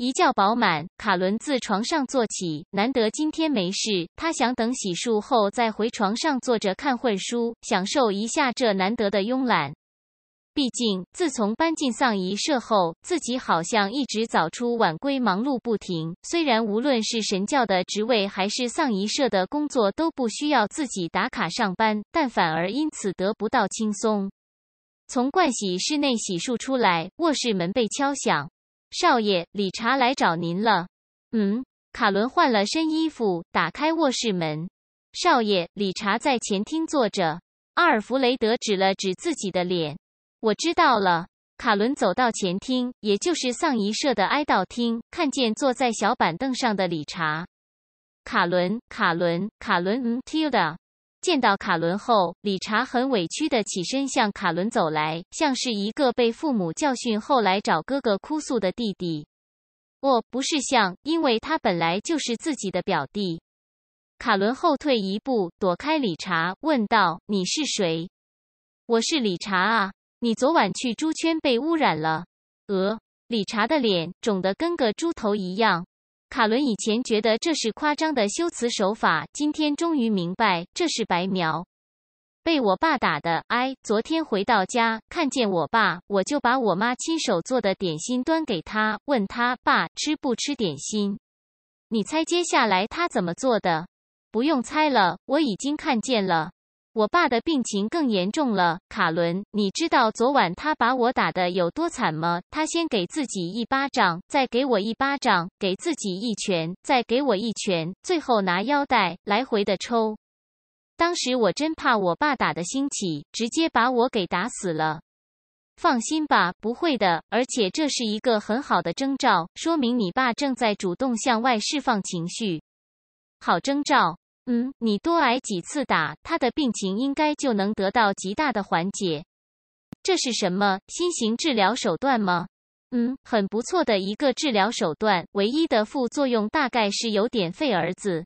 一觉饱满，卡伦自床上坐起。难得今天没事，他想等洗漱后再回床上坐着看会书，享受一下这难得的慵懒。毕竟自从搬进丧仪社后，自己好像一直早出晚归，忙碌不停。虽然无论是神教的职位还是丧仪社的工作都不需要自己打卡上班，但反而因此得不到轻松。从盥洗室内洗漱出来，卧室门被敲响。少爷，理查来找您了。嗯，卡伦换了身衣服，打开卧室门。少爷，理查在前厅坐着。阿尔弗雷德指了指自己的脸。我知道了。卡伦走到前厅，也就是丧仪社的哀悼厅，看见坐在小板凳上的理查。卡伦，卡伦，卡伦，嗯，Tilda。见到卡伦后，理查很委屈的起身向卡伦走来，像是一个被父母教训后来找哥哥哭诉的弟弟。哦，不是像，因为他本来就是自己的表弟。卡伦后退一步躲开理查，问道：“你是谁？”“我是理查啊。”“你昨晚去猪圈被污染了。”“呃。”理查的脸肿得跟个猪头一样。卡伦以前觉得这是夸张的修辞手法，今天终于明白这是白描。被我爸打的，哎，昨天回到家，看见我爸，我就把我妈亲手做的点心端给他，问他爸吃不吃点心。你猜接下来他怎么做的？不用猜了，我已经看见了。我爸的病情更严重了，卡伦，你知道昨晚他把我打的有多惨吗？他先给自己一巴掌，再给我一巴掌，给自己一拳，再给我一拳，最后拿腰带来回的抽。当时我真怕我爸打的兴起，直接把我给打死了。放心吧，不会的，而且这是一个很好的征兆，说明你爸正在主动向外释放情绪，好征兆。嗯，你多挨几次打，他的病情应该就能得到极大的缓解。这是什么新型治疗手段吗？嗯，很不错的一个治疗手段，唯一的副作用大概是有点费儿子。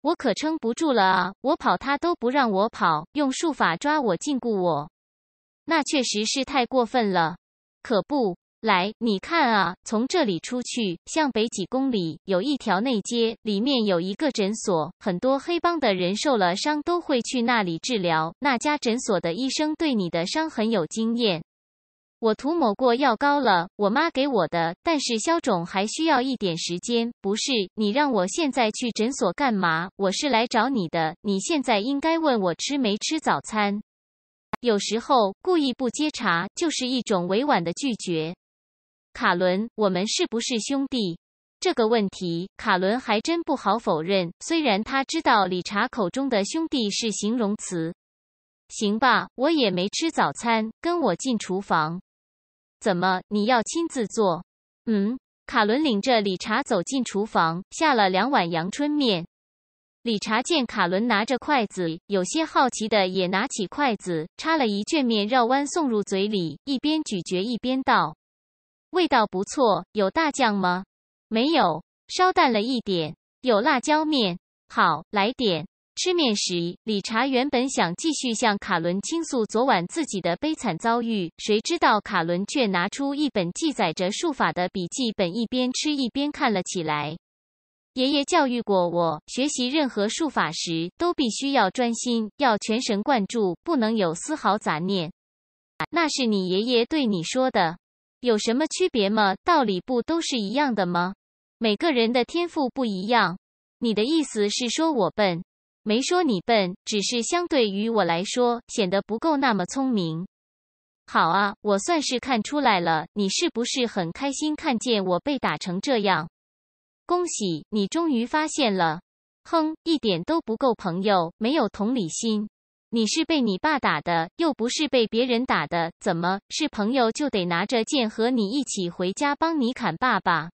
我可撑不住了啊！我跑他都不让我跑，用术法抓我禁锢我，那确实是太过分了。可不。来，你看啊，从这里出去，向北几公里有一条内街，里面有一个诊所，很多黑帮的人受了伤都会去那里治疗。那家诊所的医生对你的伤很有经验，我涂抹过药膏了，我妈给我的，但是消肿还需要一点时间。不是，你让我现在去诊所干嘛？我是来找你的，你现在应该问我吃没吃早餐。有时候故意不接茬，就是一种委婉的拒绝。卡伦，我们是不是兄弟？这个问题，卡伦还真不好否认。虽然他知道理查口中的兄弟是形容词，行吧？我也没吃早餐，跟我进厨房。怎么，你要亲自做？嗯。卡伦领着理查走进厨房，下了两碗阳春面。理查见卡伦拿着筷子，有些好奇的也拿起筷子，插了一卷面绕弯送入嘴里，一边咀嚼一边道。味道不错，有大酱吗？没有，稍淡了一点。有辣椒面，好，来点。吃面时，理查原本想继续向卡伦倾诉昨晚自己的悲惨遭遇，谁知道卡伦却拿出一本记载着术法的笔记本，一边吃一边看了起来。爷爷教育过我，学习任何术法时都必须要专心，要全神贯注，不能有丝毫杂念。那是你爷爷对你说的。有什么区别吗？道理不都是一样的吗？每个人的天赋不一样。你的意思是说我笨，没说你笨，只是相对于我来说显得不够那么聪明。好啊，我算是看出来了，你是不是很开心看见我被打成这样？恭喜你终于发现了。哼，一点都不够朋友，没有同理心。你是被你爸打的，又不是被别人打的，怎么是朋友就得拿着剑和你一起回家帮你砍爸爸？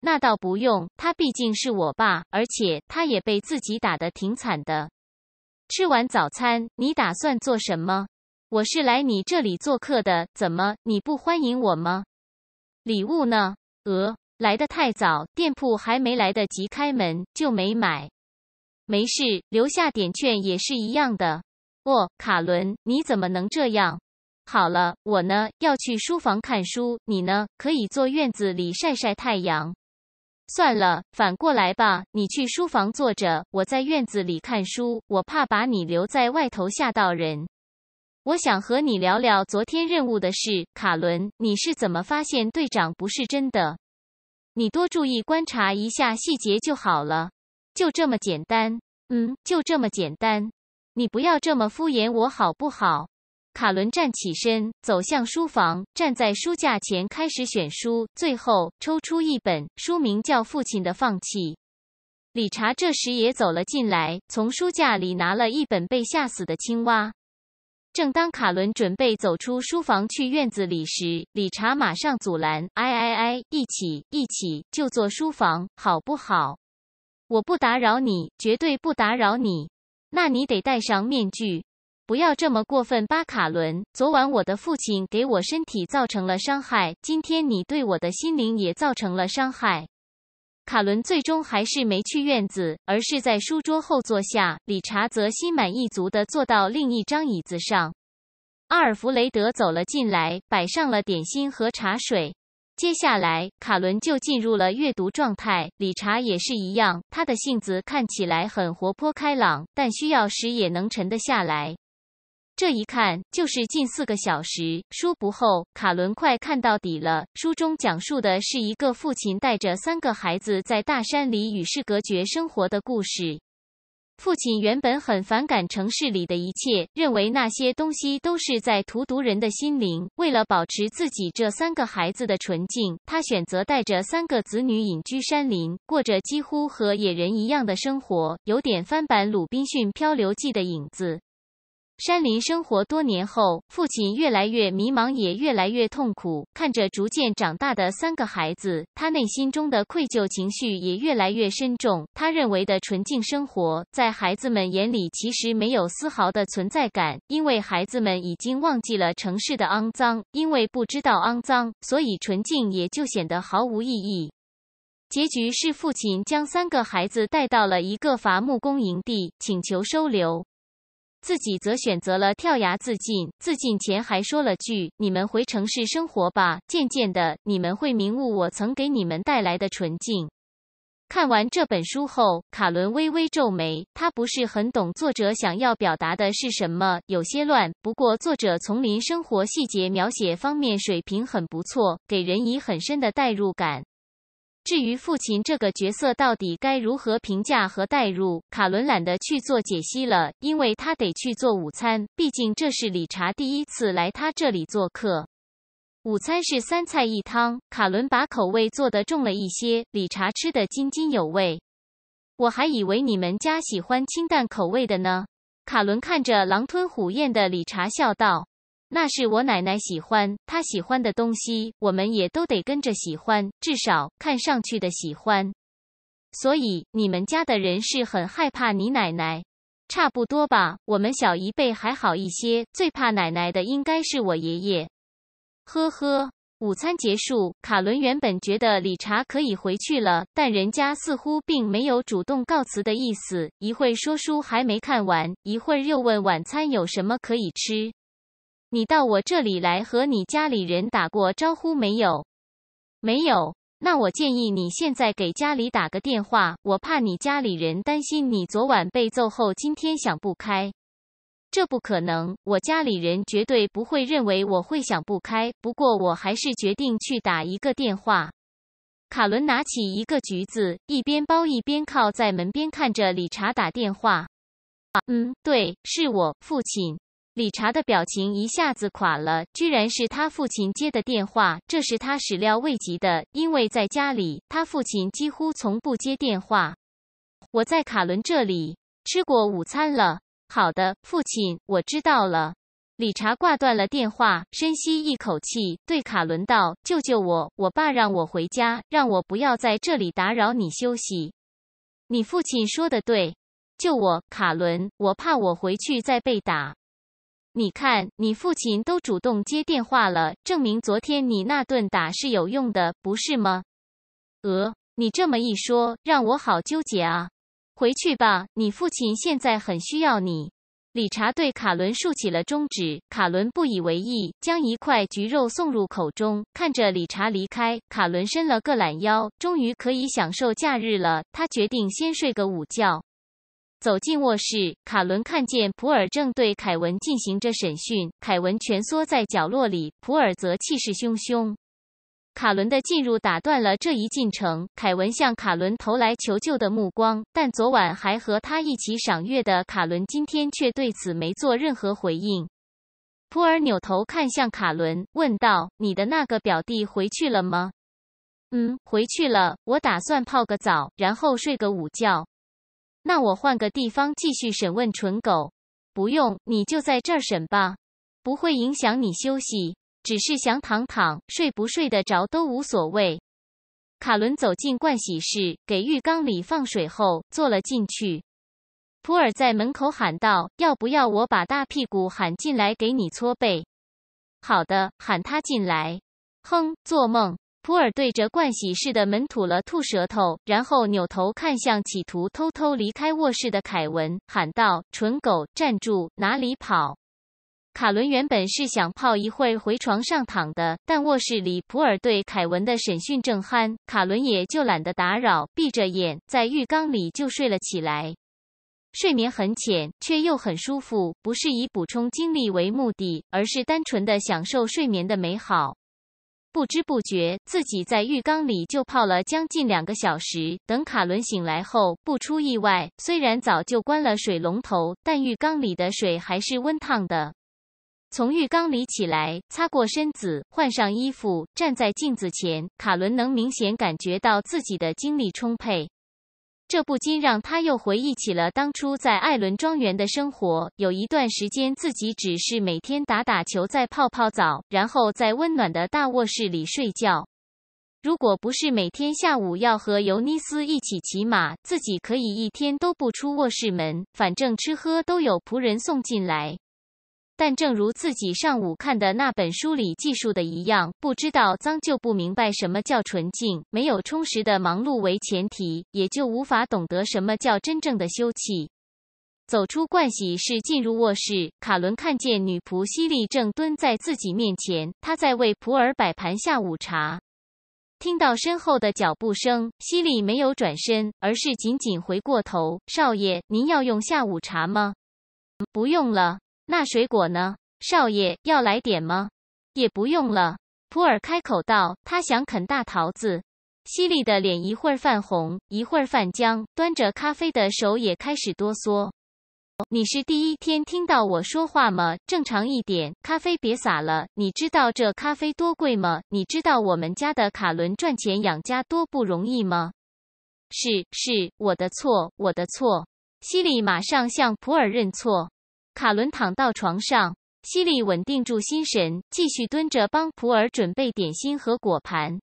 那倒不用，他毕竟是我爸，而且他也被自己打的挺惨的。吃完早餐，你打算做什么？我是来你这里做客的，怎么你不欢迎我吗？礼物呢？呃，来的太早，店铺还没来得及开门就没买。没事，留下点券也是一样的。哦，卡伦，你怎么能这样？好了，我呢要去书房看书，你呢可以坐院子里晒晒太阳。算了，反过来吧，你去书房坐着，我在院子里看书。我怕把你留在外头吓到人。我想和你聊聊昨天任务的事，卡伦，你是怎么发现队长不是真的？你多注意观察一下细节就好了，就这么简单。嗯，就这么简单。你不要这么敷衍我好不好？卡伦站起身，走向书房，站在书架前开始选书，最后抽出一本书，名叫《父亲的放弃》。理查这时也走了进来，从书架里拿了一本《被吓死的青蛙》。正当卡伦准备走出书房去院子里时，理查马上阻拦：“哎哎哎，一起一起，就坐书房好不好？我不打扰你，绝对不打扰你。”那你得戴上面具，不要这么过分，巴卡伦。昨晚我的父亲给我身体造成了伤害，今天你对我的心灵也造成了伤害。卡伦最终还是没去院子，而是在书桌后坐下。理查则心满意足的坐到另一张椅子上。阿尔弗雷德走了进来，摆上了点心和茶水。接下来，卡伦就进入了阅读状态，理查也是一样。他的性子看起来很活泼开朗，但需要时也能沉得下来。这一看就是近四个小时，书不厚，卡伦快看到底了。书中讲述的是一个父亲带着三个孩子在大山里与世隔绝生活的故事。父亲原本很反感城市里的一切，认为那些东西都是在荼毒人的心灵。为了保持自己这三个孩子的纯净，他选择带着三个子女隐居山林，过着几乎和野人一样的生活，有点翻版《鲁滨逊漂流记》的影子。山林生活多年后，父亲越来越迷茫，也越来越痛苦。看着逐渐长大的三个孩子，他内心中的愧疚情绪也越来越深重。他认为的纯净生活，在孩子们眼里其实没有丝毫的存在感，因为孩子们已经忘记了城市的肮脏，因为不知道肮脏，所以纯净也就显得毫无意义。结局是，父亲将三个孩子带到了一个伐木工营地，请求收留。自己则选择了跳崖自尽，自尽前还说了句：“你们回城市生活吧，渐渐的你们会明悟我曾给你们带来的纯净。”看完这本书后，卡伦微微皱眉，他不是很懂作者想要表达的是什么，有些乱。不过作者丛林生活细节描写方面水平很不错，给人以很深的代入感。至于父亲这个角色到底该如何评价和代入，卡伦懒得去做解析了，因为他得去做午餐。毕竟这是理查第一次来他这里做客。午餐是三菜一汤，卡伦把口味做的重了一些，理查吃的津津有味。我还以为你们家喜欢清淡口味的呢。卡伦看着狼吞虎咽的理查笑道。那是我奶奶喜欢，她喜欢的东西，我们也都得跟着喜欢，至少看上去的喜欢。所以你们家的人是很害怕你奶奶，差不多吧？我们小一辈还好一些，最怕奶奶的应该是我爷爷。呵呵。午餐结束，卡伦原本觉得理查可以回去了，但人家似乎并没有主动告辞的意思。一会说书还没看完，一会儿又问晚餐有什么可以吃。你到我这里来和你家里人打过招呼没有？没有。那我建议你现在给家里打个电话，我怕你家里人担心你昨晚被揍后今天想不开。这不可能，我家里人绝对不会认为我会想不开。不过我还是决定去打一个电话。卡伦拿起一个橘子，一边剥一边靠在门边看着理查打电话。啊，嗯，对，是我父亲。理查的表情一下子垮了，居然是他父亲接的电话，这是他始料未及的，因为在家里他父亲几乎从不接电话。我在卡伦这里吃过午餐了。好的，父亲，我知道了。理查挂断了电话，深吸一口气，对卡伦道：“救救我，我爸让我回家，让我不要在这里打扰你休息。”你父亲说的对，救我，卡伦，我怕我回去再被打。你看，你父亲都主动接电话了，证明昨天你那顿打是有用的，不是吗？呃，你这么一说，让我好纠结啊。回去吧，你父亲现在很需要你。理查对卡伦竖起了中指，卡伦不以为意，将一块橘肉送入口中，看着理查离开，卡伦伸了个懒腰，终于可以享受假日了。他决定先睡个午觉。走进卧室，卡伦看见普尔正对凯文进行着审讯。凯文蜷缩在角落里，普尔则气势汹汹。卡伦的进入打断了这一进程。凯文向卡伦投来求救的目光，但昨晚还和他一起赏月的卡伦今天却对此没做任何回应。普尔扭头看向卡伦，问道：“你的那个表弟回去了吗？”“嗯，回去了。我打算泡个澡，然后睡个午觉。”那我换个地方继续审问蠢狗，不用，你就在这儿审吧，不会影响你休息，只是想躺躺，睡不睡得着都无所谓。卡伦走进盥洗室，给浴缸里放水后坐了进去。普尔在门口喊道：“要不要我把大屁股喊进来给你搓背？”“好的，喊他进来。”“哼，做梦。”普尔对着盥洗室的门吐了吐舌头，然后扭头看向企图偷偷离开卧室的凯文，喊道：“蠢狗，站住！哪里跑？”卡伦原本是想泡一会儿回床上躺的，但卧室里普尔对凯文的审讯正酣，卡伦也就懒得打扰，闭着眼在浴缸里就睡了起来。睡眠很浅，却又很舒服，不是以补充精力为目的，而是单纯的享受睡眠的美好。不知不觉，自己在浴缸里就泡了将近两个小时。等卡伦醒来后，不出意外，虽然早就关了水龙头，但浴缸里的水还是温烫的。从浴缸里起来，擦过身子，换上衣服，站在镜子前，卡伦能明显感觉到自己的精力充沛。这不禁让他又回忆起了当初在艾伦庄园的生活。有一段时间，自己只是每天打打球，再泡泡澡，然后在温暖的大卧室里睡觉。如果不是每天下午要和尤尼丝一起骑马，自己可以一天都不出卧室门，反正吃喝都有仆人送进来。但正如自己上午看的那本书里记述的一样，不知道脏就不明白什么叫纯净；没有充实的忙碌为前提，也就无法懂得什么叫真正的休憩。走出盥洗室，进入卧室，卡伦看见女仆西莉正蹲在自己面前，她在为普尔摆盘下午茶。听到身后的脚步声，西莉没有转身，而是紧紧回过头：“少爷，您要用下午茶吗？”“不用了。”那水果呢？少爷要来点吗？也不用了。普洱开口道：“他想啃大桃子。”西利的脸一会儿泛红，一会儿泛僵，端着咖啡的手也开始哆嗦。“你是第一天听到我说话吗？正常一点，咖啡别洒了。你知道这咖啡多贵吗？你知道我们家的卡伦赚钱养家多不容易吗？”“是，是我的错，我的错。”西里马上向普洱认错。卡伦躺到床上，西利稳定住心神，继续蹲着帮普尔准备点心和果盘。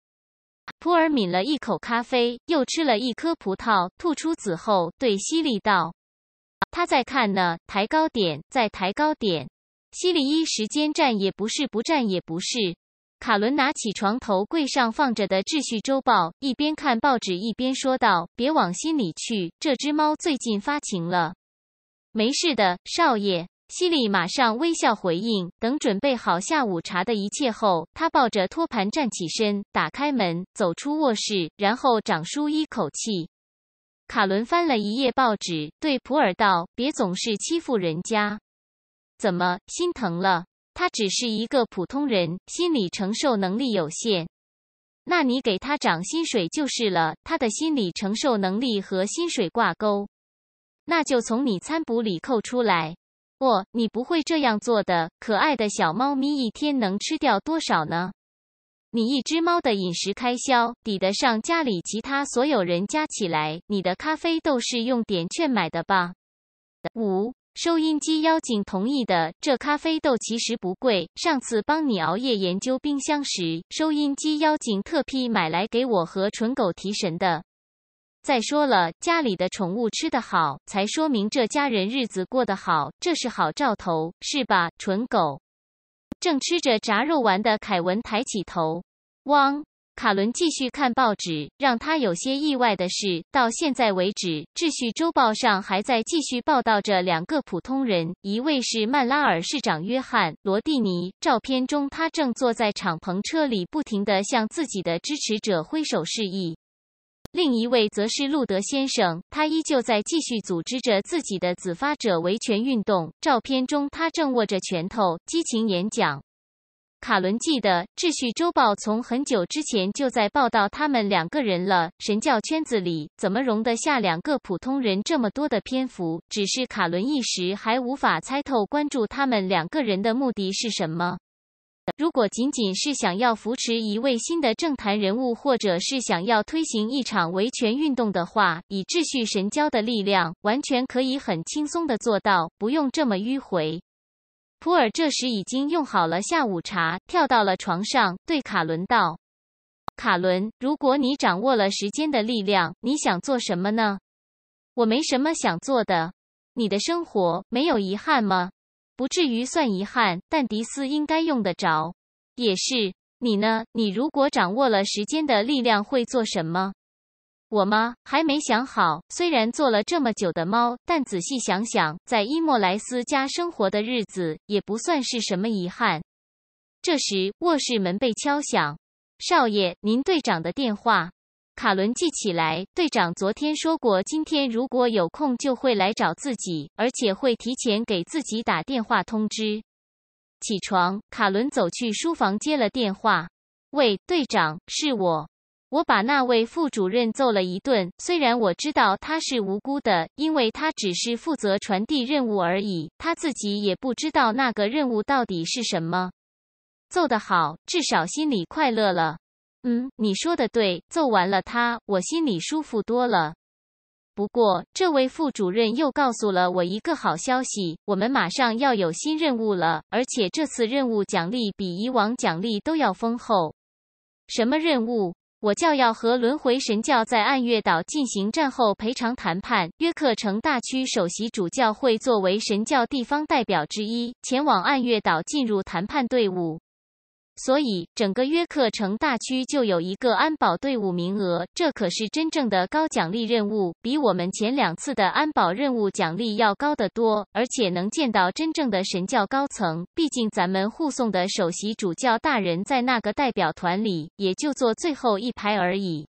普尔抿了一口咖啡，又吃了一颗葡萄，吐出籽后对西利道：“他在看呢，抬高点，再抬高点。”西利一时间站也不是，不站也不是。卡伦拿起床头柜上放着的《秩序周报》，一边看报纸一边说道：“别往心里去，这只猫最近发情了。”没事的，少爷。西利马上微笑回应。等准备好下午茶的一切后，他抱着托盘站起身，打开门，走出卧室，然后长舒一口气。卡伦翻了一页报纸，对普尔道：“别总是欺负人家，怎么心疼了？他只是一个普通人，心理承受能力有限。那你给他涨薪水就是了，他的心理承受能力和薪水挂钩。”那就从你餐补里扣出来。哦，你不会这样做的。可爱的小猫咪一天能吃掉多少呢？你一只猫的饮食开销抵得上家里其他所有人加起来。你的咖啡豆是用点券买的吧？五，收音机妖精同意的。这咖啡豆其实不贵。上次帮你熬夜研究冰箱时，收音机妖精特批买来给我和蠢狗提神的。再说了，家里的宠物吃得好，才说明这家人日子过得好，这是好兆头，是吧，蠢狗？正吃着炸肉丸的凯文抬起头。汪！卡伦继续看报纸。让他有些意外的是，到现在为止，《秩序周报》上还在继续报道着两个普通人，一位是曼拉尔市长约翰·罗蒂尼。照片中，他正坐在敞篷车里，不停的向自己的支持者挥手示意。另一位则是路德先生，他依旧在继续组织着自己的自发者维权运动。照片中，他正握着拳头，激情演讲。卡伦记得，《秩序周报》从很久之前就在报道他们两个人了。神教圈子里怎么容得下两个普通人这么多的篇幅？只是卡伦一时还无法猜透关注他们两个人的目的是什么。如果仅仅是想要扶持一位新的政坛人物，或者是想要推行一场维权运动的话，以秩序神交的力量，完全可以很轻松的做到，不用这么迂回。普尔这时已经用好了下午茶，跳到了床上，对卡伦道：“卡伦，如果你掌握了时间的力量，你想做什么呢？我没什么想做的。你的生活没有遗憾吗？”不至于算遗憾，但迪斯应该用得着。也是你呢？你如果掌握了时间的力量，会做什么？我吗？还没想好。虽然做了这么久的猫，但仔细想想，在伊莫莱斯家生活的日子也不算是什么遗憾。这时，卧室门被敲响。少爷，您队长的电话。卡伦记起来，队长昨天说过，今天如果有空就会来找自己，而且会提前给自己打电话通知。起床，卡伦走去书房接了电话：“喂，队长，是我，我把那位副主任揍了一顿。虽然我知道他是无辜的，因为他只是负责传递任务而已，他自己也不知道那个任务到底是什么。揍得好，至少心里快乐了。”嗯，你说的对，揍完了他，我心里舒服多了。不过，这位副主任又告诉了我一个好消息，我们马上要有新任务了，而且这次任务奖励比以往奖励都要丰厚。什么任务？我叫要和轮回神教在暗月岛进行战后赔偿谈判。约克城大区首席主教会作为神教地方代表之一，前往暗月岛进入谈判队伍。所以，整个约克城大区就有一个安保队伍名额，这可是真正的高奖励任务，比我们前两次的安保任务奖励要高得多，而且能见到真正的神教高层。毕竟，咱们护送的首席主教大人在那个代表团里，也就坐最后一排而已。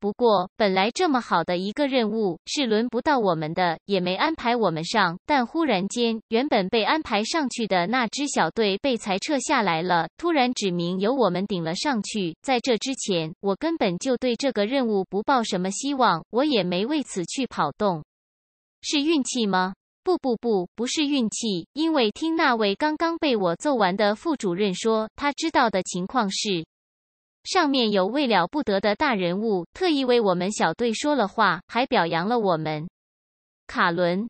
不过，本来这么好的一个任务是轮不到我们的，也没安排我们上。但忽然间，原本被安排上去的那支小队被裁撤下来了，突然指明由我们顶了上去。在这之前，我根本就对这个任务不抱什么希望，我也没为此去跑动。是运气吗？不不不，不是运气，因为听那位刚刚被我揍完的副主任说，他知道的情况是。上面有位了不得的大人物，特意为我们小队说了话，还表扬了我们，卡伦。